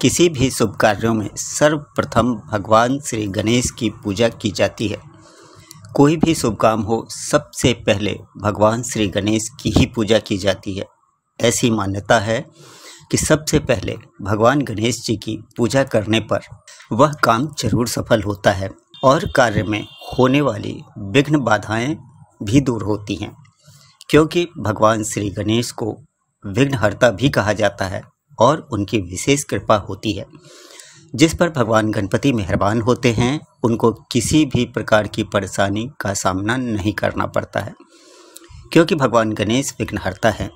किसी भी शुभ कार्यों में सर्वप्रथम भगवान श्री गणेश की पूजा की जाती है कोई भी शुभ काम हो सबसे पहले भगवान श्री गणेश की ही पूजा की जाती है ऐसी मान्यता है कि सबसे पहले भगवान गणेश जी की पूजा करने पर वह काम जरूर सफल होता है और कार्य में होने वाली विघ्न बाधाएं भी दूर होती हैं क्योंकि भगवान श्री गणेश को विघ्नहर्ता भी कहा जाता है और उनकी विशेष कृपा होती है जिस पर भगवान गणपति मेहरबान होते हैं उनको किसी भी प्रकार की परेशानी का सामना नहीं करना पड़ता है क्योंकि भगवान गणेश विघ्नहरता है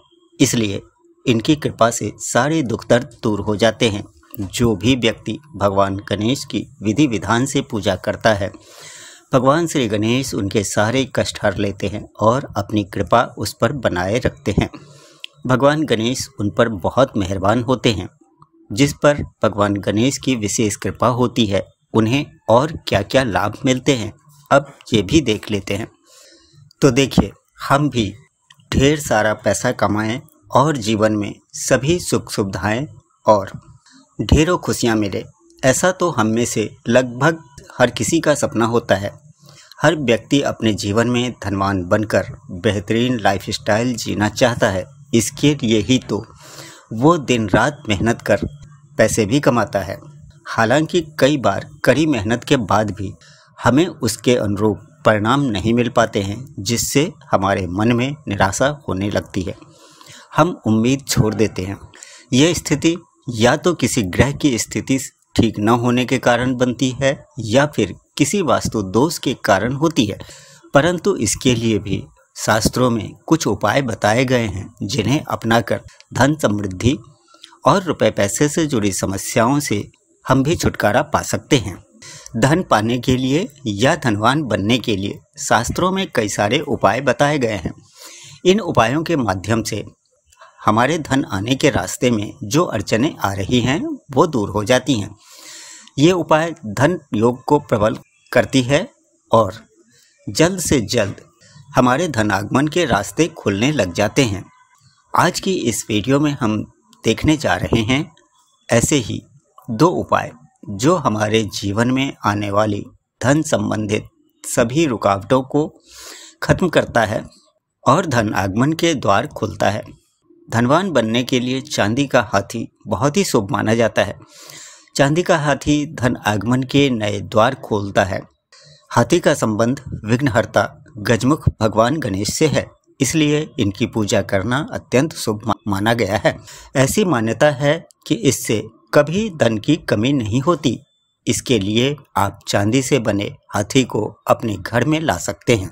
इसलिए इनकी कृपा से सारे दुख दर्द दूर हो जाते हैं जो भी व्यक्ति भगवान गणेश की विधि विधान से पूजा करता है भगवान श्री गणेश उनके सारे कष्ट हर लेते हैं और अपनी कृपा उस पर बनाए रखते हैं भगवान गणेश उन पर बहुत मेहरबान होते हैं जिस पर भगवान गणेश की विशेष कृपा होती है उन्हें और क्या क्या लाभ मिलते हैं अब ये भी देख लेते हैं तो देखिए हम भी ढेर सारा पैसा कमाएं और जीवन में सभी सुख सुविधाएं और ढेरों खुशियां मिले ऐसा तो हम में से लगभग हर किसी का सपना होता है हर व्यक्ति अपने जीवन में धनवान बनकर बेहतरीन लाइफस्टाइल जीना चाहता है इसके लिए ही तो वो दिन रात मेहनत कर पैसे भी कमाता है हालांकि कई बार कड़ी मेहनत के बाद भी हमें उसके अनुरूप परिणाम नहीं मिल पाते हैं जिससे हमारे मन में निराशा होने लगती है हम उम्मीद छोड़ देते हैं यह स्थिति या तो किसी ग्रह की स्थिति ठीक न होने के कारण बनती है या फिर किसी वास्तु दोष के कारण होती है परंतु इसके लिए भी शास्त्रों में कुछ उपाय बताए गए हैं जिन्हें अपनाकर धन समृद्धि और रुपए पैसे से जुड़ी समस्याओं से हम भी छुटकारा पा सकते हैं धन पाने के लिए या धनवान बनने के लिए शास्त्रों में कई सारे उपाय बताए गए हैं इन उपायों के माध्यम से हमारे धन आने के रास्ते में जो अड़चने आ रही हैं वो दूर हो जाती हैं ये उपाय धन योग को प्रबल करती है और जल्द से जल्द हमारे धनागमन के रास्ते खुलने लग जाते हैं आज की इस वीडियो में हम देखने जा रहे हैं ऐसे ही दो उपाय जो हमारे जीवन में आने वाली धन संबंधित सभी रुकावटों को खत्म करता है और धन आगमन के द्वार खुलता है धनवान बनने के लिए चांदी का हाथी बहुत ही शुभ माना जाता है चांदी का हाथी धन आगमन के नए द्वार खोलता है हाथी का संबंध विघ्नहर्ता गजमुख भगवान गणेश से है इसलिए इनकी पूजा करना अत्यंत शुभ माना गया है ऐसी मान्यता है कि इससे कभी धन की कमी नहीं होती इसके लिए आप चांदी से बने हाथी को अपने घर में ला सकते हैं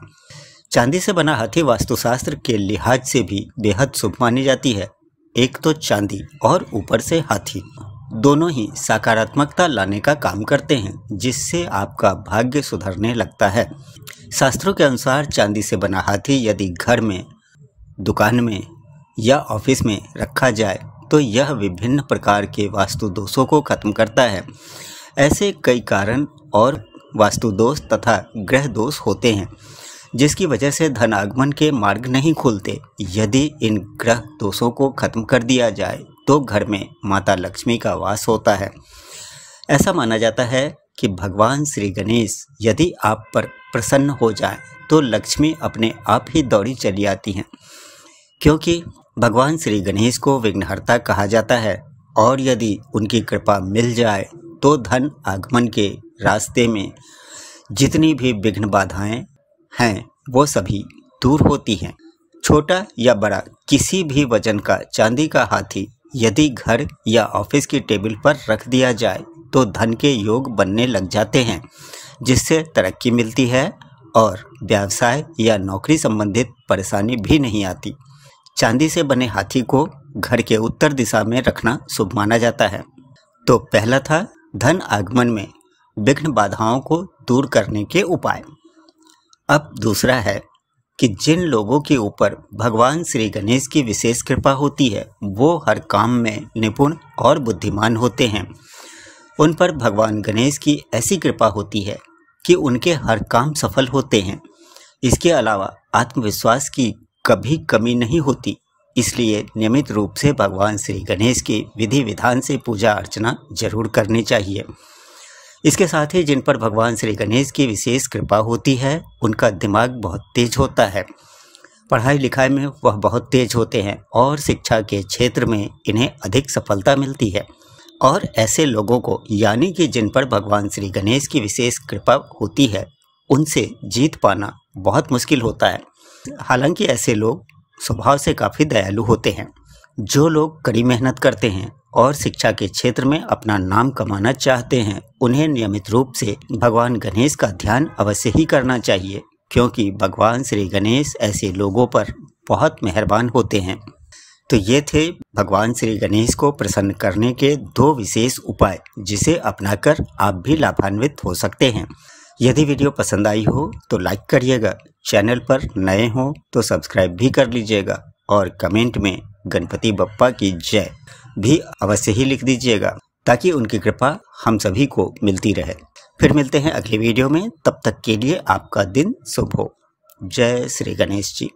चांदी से बना हाथी वास्तुशास्त्र के लिहाज से भी बेहद शुभ मानी जाती है एक तो चांदी और ऊपर से हाथी दोनों ही सकारात्मकता लाने का काम करते हैं जिससे आपका भाग्य सुधरने लगता है शास्त्रों के अनुसार चांदी से बना हाथी यदि घर में दुकान में या ऑफिस में रखा जाए तो यह विभिन्न प्रकार के वास्तु दोषों को खत्म करता है ऐसे कई कारण और वास्तु दोष तथा ग्रह दोष होते हैं जिसकी वजह से धन आगमन के मार्ग नहीं खुलते यदि इन ग्रह दोषों को खत्म कर दिया जाए तो घर में माता लक्ष्मी का वास होता है ऐसा माना जाता है कि भगवान श्री गणेश यदि आप पर प्रसन्न हो जाए तो लक्ष्मी अपने आप ही दौड़ी चली आती हैं क्योंकि भगवान श्री गणेश को विघ्नहर्ता कहा जाता है और यदि उनकी कृपा मिल जाए तो धन आगमन के रास्ते में जितनी भी विघ्न बाधाएं हैं वो सभी दूर होती हैं छोटा या बड़ा किसी भी वजन का चांदी का हाथी यदि घर या ऑफिस की टेबल पर रख दिया जाए तो धन के योग बनने लग जाते हैं जिससे तरक्की मिलती है और व्यवसाय या नौकरी संबंधित परेशानी भी नहीं आती चांदी से बने हाथी को घर के उत्तर दिशा में रखना शुभ माना जाता है तो पहला था धन आगमन में विघ्न बाधाओं को दूर करने के उपाय अब दूसरा है कि जिन लोगों के ऊपर भगवान श्री गणेश की विशेष कृपा होती है वो हर काम में निपुण और बुद्धिमान होते हैं उन पर भगवान गणेश की ऐसी कृपा होती है कि उनके हर काम सफल होते हैं इसके अलावा आत्मविश्वास की कभी कमी नहीं होती इसलिए नियमित रूप से भगवान श्री गणेश की विधि विधान से पूजा अर्चना जरूर करनी चाहिए इसके साथ ही जिन पर भगवान श्री गणेश की विशेष कृपा होती है उनका दिमाग बहुत तेज होता है पढ़ाई लिखाई में वह बहुत तेज होते हैं और शिक्षा के क्षेत्र में इन्हें अधिक सफलता मिलती है और ऐसे लोगों को यानी कि जिन पर भगवान श्री गणेश की विशेष कृपा होती है उनसे जीत पाना बहुत मुश्किल होता है हालांकि ऐसे लोग स्वभाव से काफ़ी दयालु होते हैं जो लोग कड़ी मेहनत करते हैं और शिक्षा के क्षेत्र में अपना नाम कमाना चाहते हैं उन्हें नियमित रूप से भगवान गणेश का ध्यान अवश्य ही करना चाहिए क्योंकि भगवान श्री गणेश ऐसे लोगों पर बहुत मेहरबान होते हैं तो ये थे भगवान श्री गणेश को प्रसन्न करने के दो विशेष उपाय जिसे अपनाकर आप भी लाभान्वित हो सकते हैं यदि वीडियो पसंद आई हो तो लाइक करिएगा चैनल पर नए हो तो सब्सक्राइब भी कर लीजिएगा और कमेंट में गणपति बप्पा की जय भी अवश्य ही लिख दीजिएगा ताकि उनकी कृपा हम सभी को मिलती रहे फिर मिलते हैं अगले वीडियो में तब तक के लिए आपका दिन शुभ हो जय श्री गणेश जी